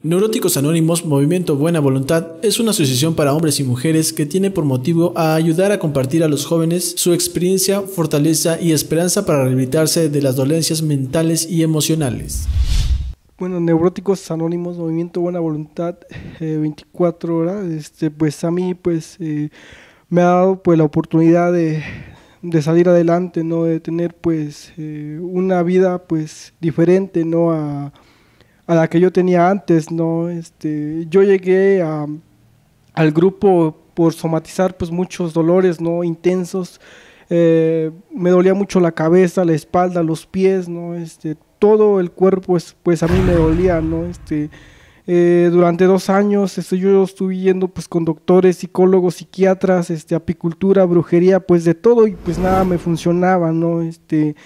Neuróticos Anónimos Movimiento Buena Voluntad es una asociación para hombres y mujeres que tiene por motivo a ayudar a compartir a los jóvenes su experiencia, fortaleza y esperanza para rehabilitarse de las dolencias mentales y emocionales. Bueno, Neuróticos Anónimos Movimiento Buena Voluntad 24 eh, horas, este, pues a mí pues eh, me ha dado pues la oportunidad de, salir adelante, no, de tener pues eh, una vida pues diferente, no a a la que yo tenía antes, ¿no? Este, yo llegué al grupo por somatizar pues muchos dolores, ¿no? Intensos. Eh, me dolía mucho la cabeza, la espalda, los pies, ¿no? Este, todo el cuerpo pues, pues a mí me dolía, ¿no? Este, eh, durante dos años este, yo estuve yendo pues con doctores, psicólogos, psiquiatras, este, apicultura, brujería, pues de todo y pues nada me funcionaba, ¿no? Este,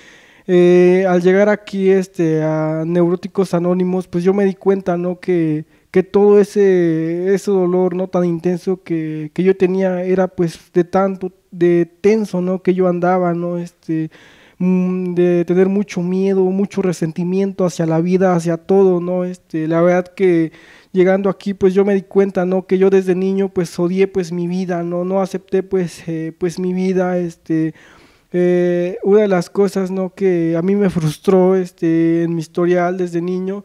eh, al llegar aquí este, a Neuróticos Anónimos, pues yo me di cuenta, ¿no? Que, que todo ese, ese dolor, ¿no? Tan intenso que, yo tenía era pues de tanto, de tenso, ¿no? Que yo andaba, ¿no? Este, mm, de tener mucho miedo, mucho resentimiento hacia la vida, hacia todo, ¿no? Este, la verdad que llegando aquí, pues yo me di cuenta, ¿no? Que yo desde niño, pues odié, pues mi vida, ¿no? No acepté, pues, eh, pues mi vida, este eh, una de las cosas ¿no? que a mí me frustró este, en mi historial desde niño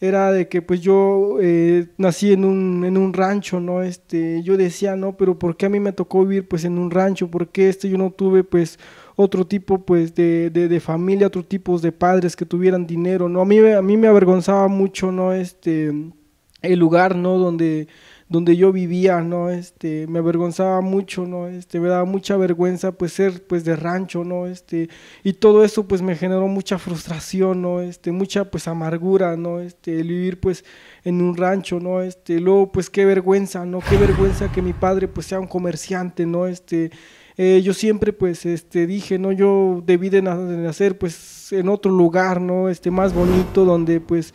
era de que pues yo eh, nací en un, en un rancho, ¿no? Este, yo decía, no, pero ¿por qué a mí me tocó vivir pues en un rancho? ¿Por qué este, yo no tuve pues otro tipo pues de, familia, otro tipo de padres que tuvieran dinero, ¿no? A mí, a mí me avergonzaba mucho, ¿no? Este, el lugar, ¿no? Donde donde yo vivía, ¿no? Este, me avergonzaba mucho, ¿no? Este, me daba mucha vergüenza, pues, ser, pues, de rancho, ¿no? Este, y todo eso, pues, me generó mucha frustración, ¿no? Este, mucha, pues, amargura, ¿no? Este, el vivir, pues, en un rancho, ¿no? Este, luego, pues, qué vergüenza, ¿no? Qué vergüenza que mi padre, pues, sea un comerciante, ¿no? Este, eh, yo siempre pues este dije no yo debí de, nacer pues en otro lugar no este más bonito donde pues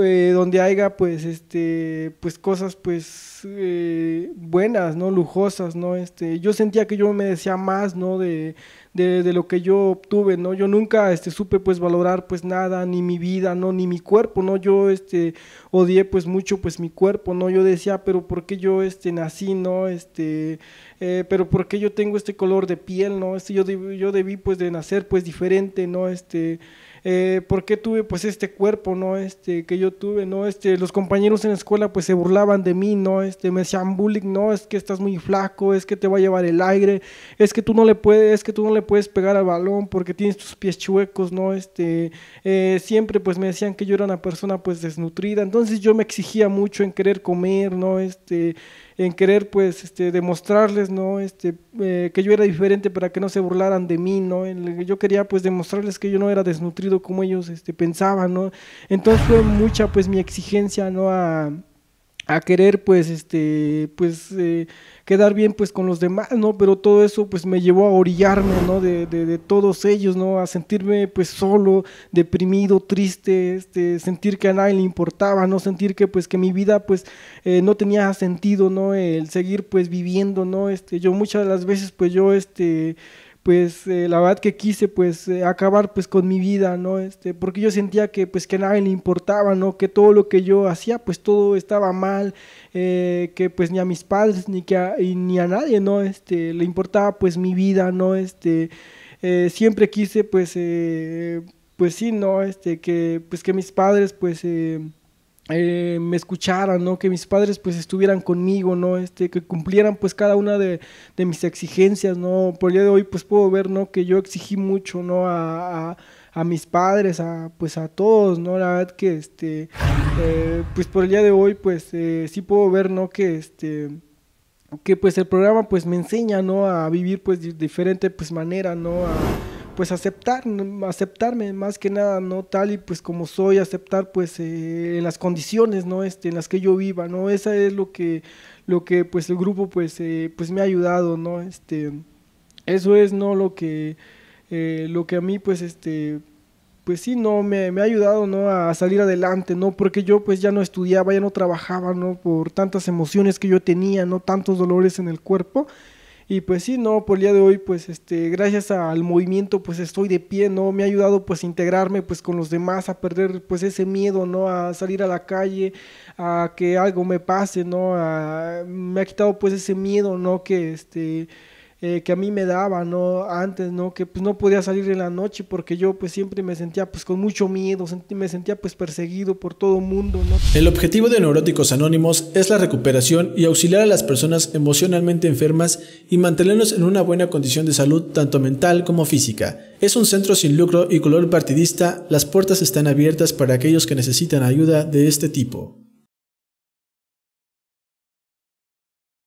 eh, donde haya pues este pues cosas pues eh, buenas no lujosas no este yo sentía que yo me decía más no de, lo que yo obtuve no yo nunca este supe pues valorar pues nada ni mi vida no ni mi cuerpo no yo este odié pues mucho pues mi cuerpo no yo decía pero por qué yo este nací no este eh, pero por qué yo tengo este color de piel no este yo yo debí pues de nacer pues diferente no este eh, ¿por qué tuve pues este cuerpo, no? Este, que yo tuve, ¿no? Este, los compañeros en la escuela pues se burlaban de mí, ¿no? Este, me decían bullying, ¿no? Es que estás muy flaco, es que te va a llevar el aire, es que tú no le puedes, es que tú no le puedes pegar al balón porque tienes tus pies chuecos, ¿no? Este, eh, siempre pues me decían que yo era una persona pues desnutrida, entonces yo me exigía mucho en querer comer, ¿no? Este, en querer pues este, demostrarles no este, eh, que yo era diferente para que no se burlaran de mí no yo quería pues demostrarles que yo no era desnutrido como ellos este, pensaban no entonces fue mucha pues mi exigencia no a a querer pues este pues eh, quedar bien pues con los demás no pero todo eso pues me llevó a orillarme no de, todos ellos no a sentirme pues solo deprimido triste este sentir que a nadie le importaba no sentir que pues que mi vida pues eh, no tenía sentido no el seguir pues viviendo no este yo muchas de las veces pues yo este pues eh, la verdad que quise pues eh, acabar pues con mi vida, ¿no? Este, porque yo sentía que pues que a nadie le importaba, ¿no? Que todo lo que yo hacía pues todo estaba mal, eh, que pues ni a mis padres ni que a, ni a nadie, ¿no? Este, le importaba pues mi vida, ¿no? Este, siempre quise pues, pues sí, ¿no? Este, que pues que mis padres pues... Eh, me escucharan, ¿no? Que mis padres pues estuvieran conmigo, ¿no? Este, que cumplieran pues cada una de, mis exigencias, ¿no? Por el día de hoy pues puedo ver, ¿no? Que yo exigí mucho, ¿no? a, mis padres, a, pues a todos, ¿no? La verdad que, este, eh, pues por el día de hoy, pues eh, sí puedo ver, ¿no? Que, este, que pues el programa pues me enseña, ¿no? A vivir pues de diferente pues manera, ¿no? A, pues aceptar, aceptarme más que nada, ¿no? Tal y pues como soy, aceptar pues eh, en las condiciones, ¿no? Este, en las que yo viva, ¿no? Esa es lo que, lo que pues el grupo pues, eh, pues me ha ayudado, ¿no? Este, eso es, ¿no? Lo que, eh, lo que a mí pues este, pues sí, no, me, me, ha ayudado, ¿no? A salir adelante, ¿no? Porque yo pues ya no estudiaba, ya no trabajaba, ¿no? Por tantas emociones que yo tenía, ¿no? Tantos dolores en el cuerpo. Y pues sí, no, por el día de hoy, pues este, gracias al movimiento, pues estoy de pie, ¿no? Me ha ayudado pues a integrarme pues con los demás, a perder pues ese miedo, ¿no? A salir a la calle, a que algo me pase, ¿no? me ha quitado pues ese miedo, ¿no? Que este eh, que a mí me daba, ¿no? Antes, ¿no? Que pues, no podía salir en la noche porque yo pues siempre me sentía pues con mucho miedo, me sentía pues perseguido por todo el mundo, El objetivo de Neuróticos Anónimos es la recuperación y auxiliar a las personas emocionalmente enfermas y mantenernos en una buena condición de salud tanto mental como física. Es un centro sin lucro y color partidista, las puertas están abiertas para aquellos que necesitan ayuda de este tipo.